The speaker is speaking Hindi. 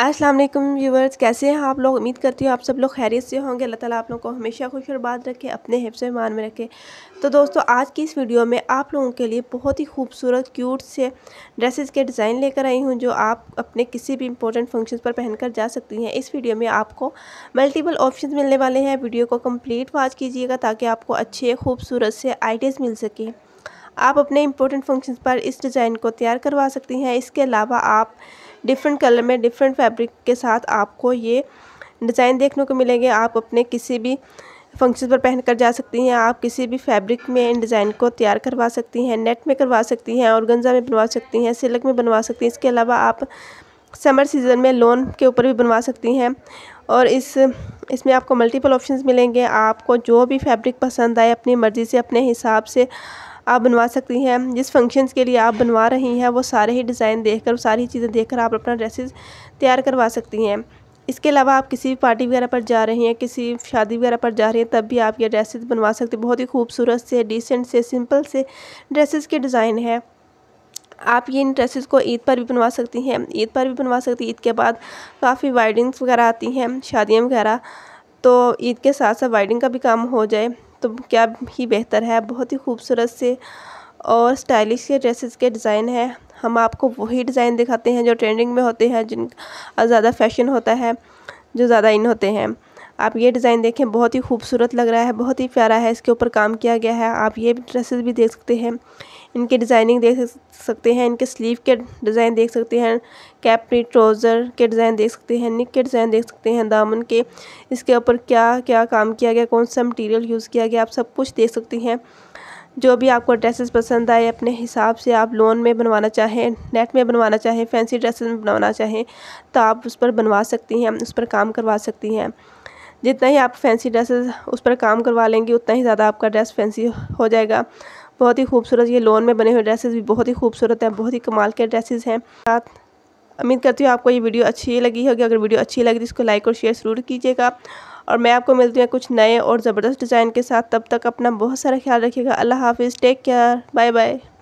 अस्सलाम वालेकुम व्यूवर्स कैसे हैं आप लोग उम्मीद करती हूँ आप सब लोग खैरियत से होंगे अल्लाह ताला आप लोगों को हमेशा खुश और बात रखे अपने हिफ्स मान में रखे तो दोस्तों आज की इस वीडियो में आप लोगों के लिए बहुत ही खूबसूरत क्यूट से ड्रेसेस के डिज़ाइन लेकर आई हूँ जो आप अपने किसी भी इंपॉर्टेंट फंक्शन पर पहनकर जा सकती हैं इस वीडियो में आपको मल्टीपल ऑप्शन मिलने वाले हैं वीडियो को कम्प्लीट वॉच कीजिएगा ताकि आपको अच्छे खूबसूरत से आइडियाज़ मिल सकें आप अपने इंपॉर्टेंट फंक्शन पर इस डिज़ाइन को तैयार करवा सकती हैं इसके अलावा आप डिफरेंट कलर में डिफरेंट फैब्रिक के साथ आपको ये डिज़ाइन देखने को मिलेंगे आप अपने किसी भी फंक्शन पर पहन कर जा सकती हैं आप किसी भी फैब्रिक में इन डिज़ाइन को तैयार करवा सकती हैं नेट में करवा सकती हैं और गंजा में बनवा सकती हैं सिल्क में बनवा सकती हैं इसके अलावा आप समर सीज़न में लोन के ऊपर भी बनवा सकती हैं और इस इसमें आपको मल्टीपल ऑप्शंस मिलेंगे आपको जो भी फैब्रिक पसंद आए अपनी मर्ज़ी से अपने हिसाब से आप बनवा सकती हैं जिस फंक्शंस के लिए आप बनवा रही हैं वो सारे ही डिज़ाइन देखकर सारी चीज़ें देखकर आप अपना ड्रेसेस तैयार करवा सकती हैं इसके अलावा आप किसी भी पार्टी वगैरह पर जा रही हैं किसी शादी वगैरह पर जा रही हैं तब भी आप ये ड्रेसेस बनवा सकते हैं बहुत ही खूबसूरत से डिसेंट से सिंपल से ड्रेसेस के डिज़ाइन है आप ये इन ड्रेसेस को ईद पर भी बनवा सकती हैं ईद पर भी बनवा सकती हैं ईद के बाद काफ़ी वाइडिंग्स वगैरह आती हैं शादियाँ वगैरह तो ईद के साथ साथ वाइडिंग का भी काम हो जाए तो क्या ही बेहतर है बहुत ही खूबसूरत से और स्टाइलिश के ड्रेसेस के डिज़ाइन है हम आपको वही डिज़ाइन दिखाते हैं जो ट्रेंडिंग में होते हैं जिन ज़्यादा फैशन होता है जो ज़्यादा इन होते हैं आप ये डिज़ाइन देखें बहुत ही खूबसूरत लग रहा है बहुत ही प्यारा है इसके ऊपर काम किया गया है आप ये ड्रेसेस भी देख सकते हैं इनके डिज़ाइनिंग देख सकते हैं इनके स्लीव के डिज़ाइन देख सकते हैं कैपरी ट्रोज़र ट्राउज़र के डिज़ाइन देख सकते हैं निक के डिज़ाइन देख सकते हैं दामन के इसके ऊपर क्या क्या काम किया गया कौन सा मटीरियल यूज़ किया गया आप सब कुछ देख सकती हैं जो भी आपको ड्रेसेस पसंद आए अपने हिसाब से आप लोन में बनवाना चाहें नेट में बनवाना चाहें फैंसी ड्रेसेस में बनवाना चाहें तो आप उस पर बनवा सकती हैं उस पर काम करवा सकती हैं जितना ही आप फैंसी ड्रेसेस उस पर काम करवा लेंगी उतना ही ज़्यादा आपका ड्रेस फैंसी हो जाएगा बहुत ही खूबसूरत ये लोन में बने हुए ड्रेसेस भी बहुत ही खूबसूरत हैं बहुत ही कमाल के ड्रेसेस हैं साथ उम्मीद करती हूँ आपको ये वीडियो अच्छी लगी होगी अगर वीडियो अच्छी लगी तो इसको लाइक और शेयर ज़रूर कीजिएगा और मैं आपको मिलती हूँ कुछ नए और ज़बरदस्त डिज़ाइन के साथ तब तक अपना बहुत सारा ख्याल रखिएगा अल्लाह हाफिज़ टेक केयर बाय बाय